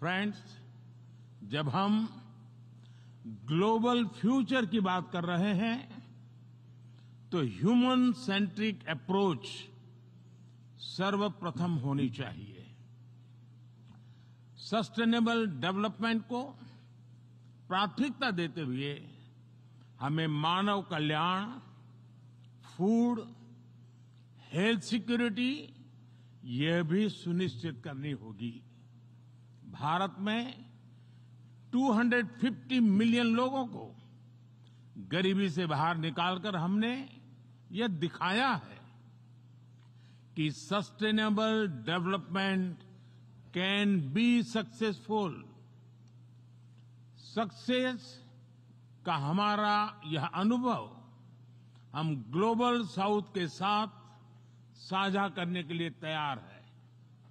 friends जब हम global future की बात कर रहे हैं तो ह्यूमन सेंट्रिक अप्रोच सर्वप्रथम होनी चाहिए सस्टेनेबल डेवलपमेंट को प्राथमिकता देते हुए हमें मानव कल्याण फूड हेल्थ सिक्योरिटी यह भी सुनिश्चित करनी होगी भारत में 250 मिलियन लोगों को गरीबी से बाहर निकालकर हमने यह दिखाया है कि sustainable development can be successful success का हमारा यह अनुभव हम ग्लोबल साउथ के साथ साझा करने के लिए तैयार हैं